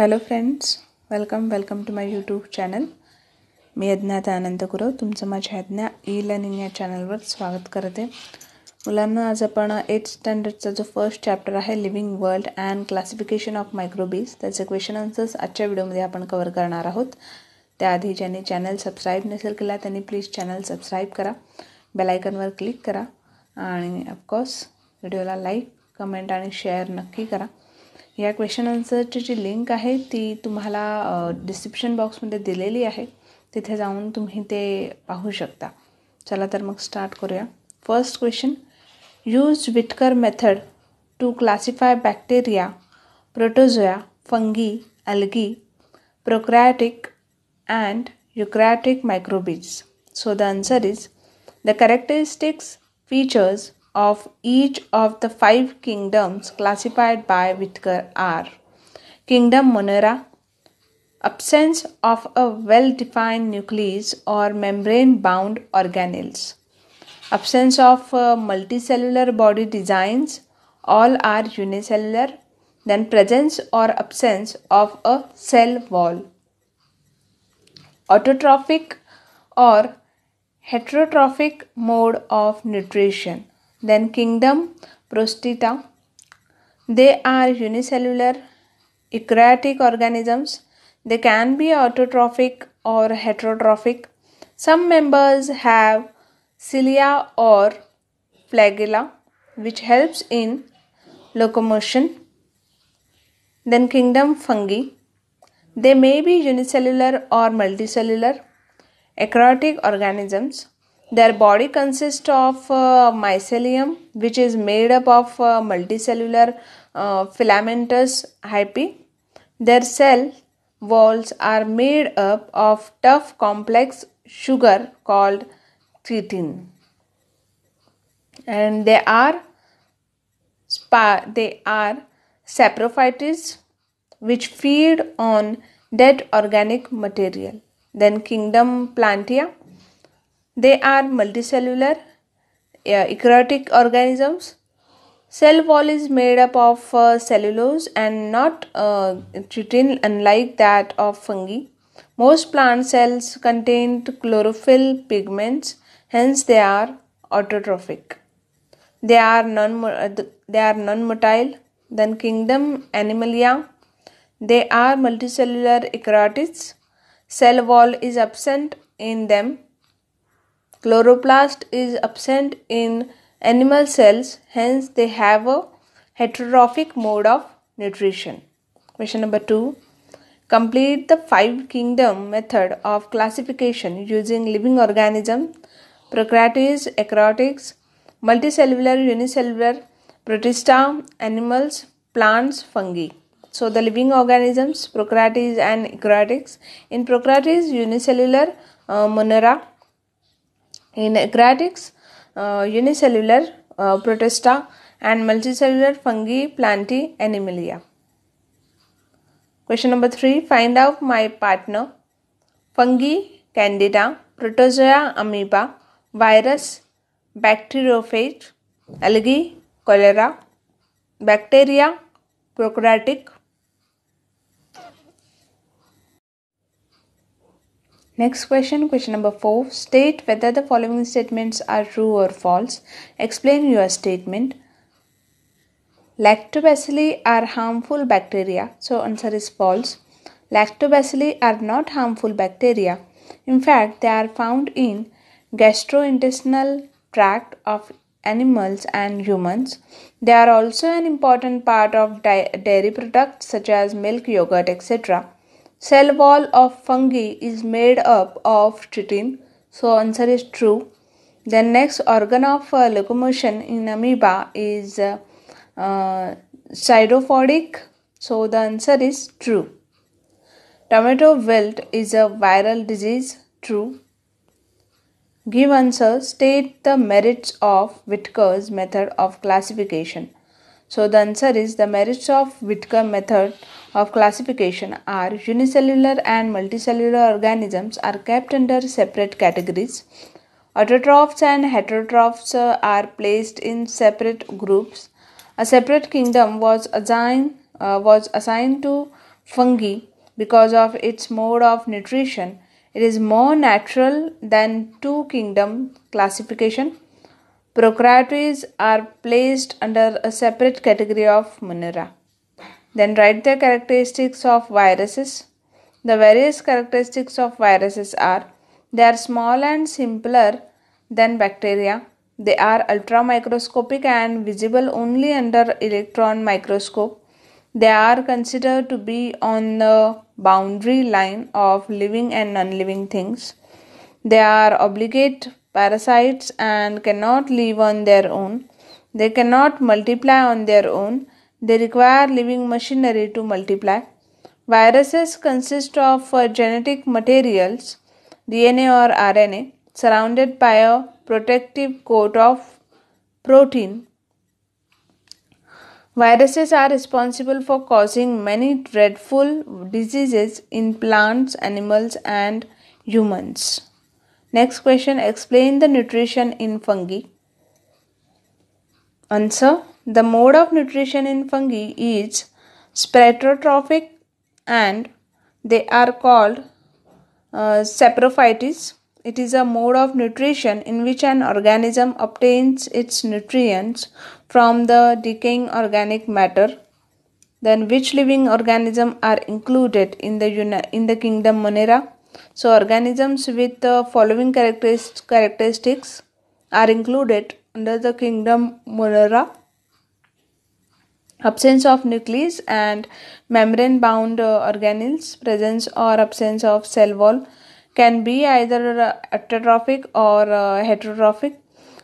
Hello friends welcome welcome to my YouTube channel मी अज्ञात आनंद गुरव तुमचं माझ्या अज्ञा ई लर्निंग या चॅनलवर स्वागत करते मुलांना आज आपण एट स्टँडर्डचा जो फर्स्ट चॅप्टर आहे living world and classification of microbes त्याचे क्वेश्चन आन्सर्स आजच्या व्हिडिओमध्ये आपण कवर करणार आहोत त्याआधी ज्यांनी चॅनल सबस्क्राईब नसेल केला त्यांनी प्लीज चॅनल सबस्क्राईब करा बेलायकनवर क्लिक करा आणि ऑफकोर्स व्हिडिओला लाईक कमेंट आणि शेअर नक्की करा या क्वेश्चन आन्सरची जी लिंक आहे ती तुम्हाला डिस्क्रिप्शन बॉक्समध्ये दिलेली आहे तिथे जाऊन तुम्ही ते पाहू शकता चला तर मग स्टार्ट करूया first question use Whittaker method to classify bacteria protozoa fungi algae prokaryotic and eukaryotic microbes so the answer is the characteristics features of each of the five kingdoms classified by Whitaker are Kingdom Monera, absence of a well defined nucleus or membrane bound organelles, absence of uh, multicellular body designs, all are unicellular, then presence or absence of a cell wall, autotrophic or heterotrophic mode of nutrition then kingdom Prostata. They are unicellular eukaryotic organisms. They can be autotrophic or heterotrophic. Some members have cilia or flagella which helps in locomotion. Then kingdom fungi. They may be unicellular or multicellular eukaryotic organisms. Their body consists of uh, mycelium, which is made up of uh, multicellular uh, filamentous hyphae. Their cell walls are made up of tough complex sugar called chitin, and they are spa- they are saprophytes which feed on dead organic material. Then kingdom Plantia they are multicellular uh, eukaryotic organisms. Cell wall is made up of uh, cellulose and not uh, chitin unlike that of fungi. Most plant cells contain chlorophyll pigments, hence they are autotrophic. They are non they are non-motile. Then kingdom Animalia. They are multicellular eukaryotes. Cell wall is absent in them. Chloroplast is absent in animal cells, hence, they have a heterotrophic mode of nutrition. Question number two Complete the five kingdom method of classification using living organism, prokaryotes, eukaryotes, multicellular, unicellular, protista, animals, plants, fungi. So the living organisms, prokaryotes and eukaryotes. In prokaryotes, unicellular uh, monera in aquatics, uh, unicellular uh, protista and multicellular fungi planti, animalia. Question number 3 Find out my partner. Fungi, candida, protozoa, amoeba, virus, bacteriophage, algae, cholera, bacteria, prokaryotic, Next question, question number 4. State whether the following statements are true or false. Explain your statement. Lactobacilli are harmful bacteria. So answer is false. Lactobacilli are not harmful bacteria. In fact, they are found in gastrointestinal tract of animals and humans. They are also an important part of dairy products such as milk, yogurt, etc. Cell wall of fungi is made up of chitin. So answer is true. The next organ of uh, locomotion in amoeba is uh, uh So the answer is true. Tomato wilt is a viral disease. True. Give answer. State the merits of Whitaker's method of classification. So the answer is the merits of Whitaker method of classification are unicellular and multicellular organisms are kept under separate categories. Autotrophs and heterotrophs uh, are placed in separate groups. A separate kingdom was assigned, uh, was assigned to fungi because of its mode of nutrition. It is more natural than two kingdom classification. Procratories are placed under a separate category of Munera. Then write the characteristics of viruses. The various characteristics of viruses are they are small and simpler than bacteria. They are ultramicroscopic and visible only under electron microscope. They are considered to be on the boundary line of living and non living things. They are obligate parasites and cannot live on their own. They cannot multiply on their own. They require living machinery to multiply. Viruses consist of uh, genetic materials, DNA or RNA, surrounded by a protective coat of protein. Viruses are responsible for causing many dreadful diseases in plants, animals, and humans. Next question explain the nutrition in fungi. Answer The mode of nutrition in fungi is spectrotrophic and they are called uh, saprophytes. It is a mode of nutrition in which an organism obtains its nutrients from the decaying organic matter. Then which living organism are included in the, in the kingdom Monera? So organisms with the following characteristics are included under the kingdom Monera. Absence of nucleus and membrane bound uh, organelles, presence or absence of cell wall can be either heterotrophic uh, or uh, heterotrophic,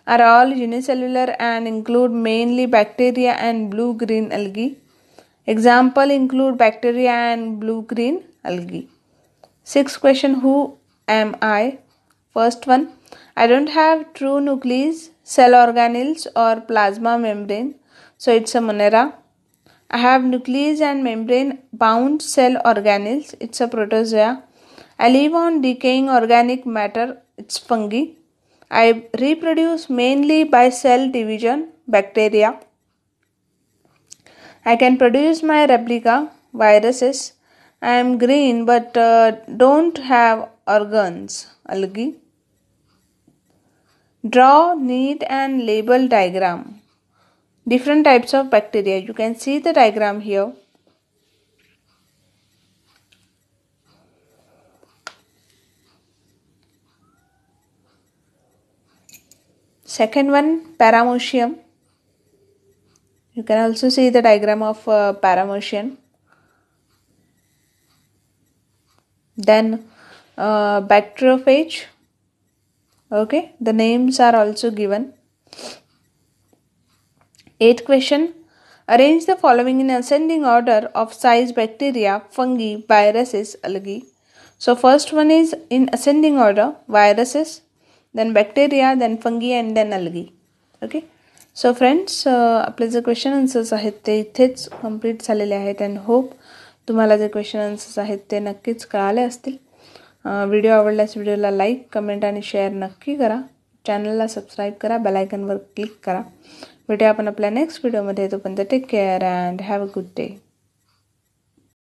are all unicellular and include mainly bacteria and blue green algae. Example include bacteria and blue green algae. Sixth question Who am I? First one I don't have true nucleus, cell organelles, or plasma membrane, so it's a monera. I have nucleus and membrane bound cell organelles, it's a protozoa. I live on decaying organic matter, it's fungi. I reproduce mainly by cell division, bacteria. I can produce my replica, viruses. I am green but uh, don't have organs. Algae. Draw neat and label diagram. Different types of bacteria. You can see the diagram here. Second one, paramecium. You can also see the diagram of uh, paramecium. then uh, bacteriophage okay the names are also given eighth question arrange the following in ascending order of size bacteria fungi viruses algae so first one is in ascending order viruses then bacteria then fungi and then algae okay so friends आपले जे question answers आहेत ते इथेच complete झालेले आहेत and hope तुम्हाला जे question answers आहेत ते नक्कीच कळाले असतील व्हिडिओ आवडल्यास व्हिडिओला लाईक कमेंट आणि शेअर नक्की करा चॅनलला सबस्क्राईब करा बेलायकनवर क्लिक करा भेटूया आपण आपल्या नेक्स्ट व्हिडिओमध्ये तोपर्यंत take care and have a good day